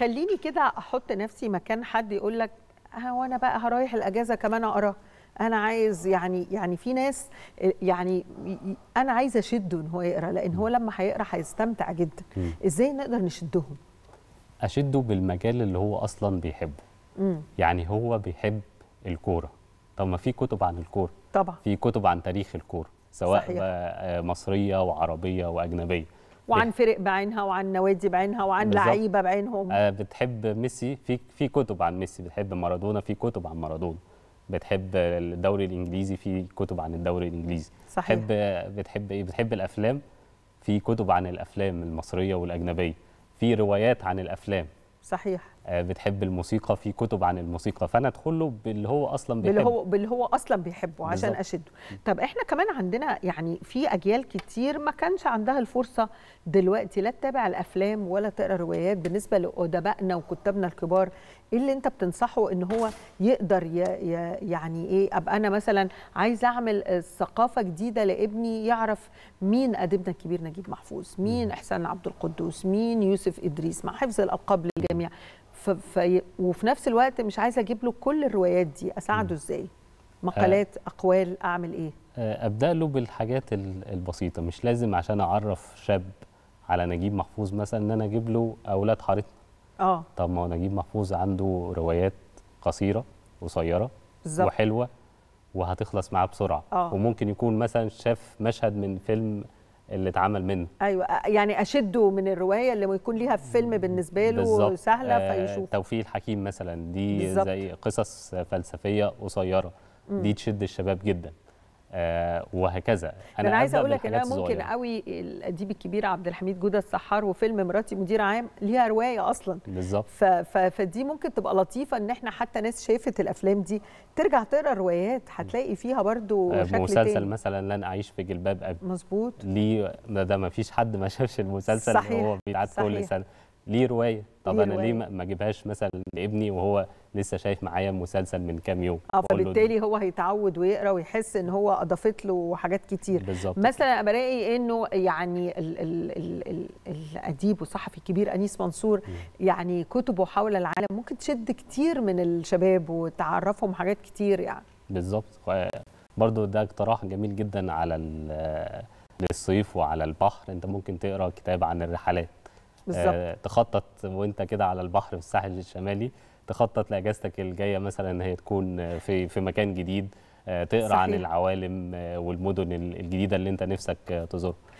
خليني كده احط نفسي مكان حد يقول لك هو آه، انا بقى هرايح الاجازه كمان اقرا انا عايز يعني يعني في ناس آه، يعني انا عايزه اشده ان هو يقرا لان هو لما هيقرا هيستمتع جدا ازاي نقدر نشدهم اشده بالمجال اللي هو اصلا بيحبه م. يعني هو بيحب الكوره طب ما في كتب عن الكوره طبعا في كتب عن تاريخ الكوره سواء صحيح. آه، مصريه وعربيه واجنبيه وعن فرق بعينها وعن نوادي بعينها وعن لعيبه بعينهم آه بتحب ميسي في في كتب عن ميسي بتحب مارادونا في كتب عن مارادونا بتحب الدوري الانجليزي في كتب عن الدوري الانجليزي صحيح بتحب بتحب ايه بتحب الافلام في كتب عن الافلام المصريه والاجنبيه في روايات عن الافلام صحيح آه، بتحب الموسيقى في كتب عن الموسيقى فانا ادخل له باللي هو اصلا بيحبه باللي هو باللي هو اصلا بيحبه عشان بالزبط. اشده طب احنا كمان عندنا يعني في اجيال كتير ما كانش عندها الفرصه دلوقتي لا تتابع الافلام ولا تقرا روايات بالنسبه لادبائنا وكتابنا الكبار ايه اللي انت بتنصحه ان هو يقدر ي... ي... يعني ايه ابقى انا مثلا عايز اعمل ثقافه جديده لابني يعرف مين اديبنا الكبير نجيب محفوظ مين احسان عبد القدوس مين يوسف ادريس مع حفظ الالقاب للجميع ف... وفي نفس الوقت مش عايزه اجيب له كل الروايات دي اساعده ازاي مقالات آه. اقوال اعمل ايه آه، ابدا له بالحاجات البسيطه مش لازم عشان اعرف شاب على نجيب محفوظ مثلا ان انا اجيب له اولاد حارتنا اه طب ما هو نجيب محفوظ عنده روايات قصيره قصيره وحلوه وهتخلص معاه بسرعه أوه. وممكن يكون مثلا شاف مشهد من فيلم اللي اتعمل منه ايوه يعني اشده من الروايه اللي يكون ليها فيلم بالنسبه له بالزبط. سهله آه، فيشوف توفيق الحكيم مثلا دي بالزبط. زي قصص فلسفيه قصيره دي تشد الشباب جدا آه، وهكذا انا, أنا عايزه اقول لك ان انا ممكن قوي الاديب الكبير عبد الحميد جوده السحار وفيلم مراتي مدير عام ليها روايه اصلا بالظبط فدي ممكن تبقى لطيفه ان احنا حتى ناس شافت الافلام دي ترجع تقرا الروايات هتلاقي فيها برضو آه، شكل مسلسل تاني. مثلا لن اعيش في جلباب ابي مظبوط ليه ده ما فيش حد ما شافش المسلسل صحيح. هو بيتعاد كل سنه ليه روايه طب ليه انا ليه ما اجيبهاش مثلا لابني وهو لسه شايف معايا مسلسل من كام يوم اه فبالتالي هو هيتعود ويقرا ويحس ان هو اضافت له حاجات كتير بالظبط مثلا بلاقي انه يعني ال ال ال ال الاديب والصحفي الكبير انيس منصور يعني كتبه حول العالم ممكن تشد كتير من الشباب وتعرفهم حاجات كتير يعني بالظبط برضو ده اقتراح جميل جدا على للصيف وعلى البحر انت ممكن تقرا كتاب عن الرحلات بالظبط آه، تخطط وانت كده على البحر في الساحل الشمالي تخطط لاجازتك الجايه مثلا ان هي تكون في في مكان جديد آه، تقرا صحيح. عن العوالم آه، والمدن الجديده اللي انت نفسك تزورها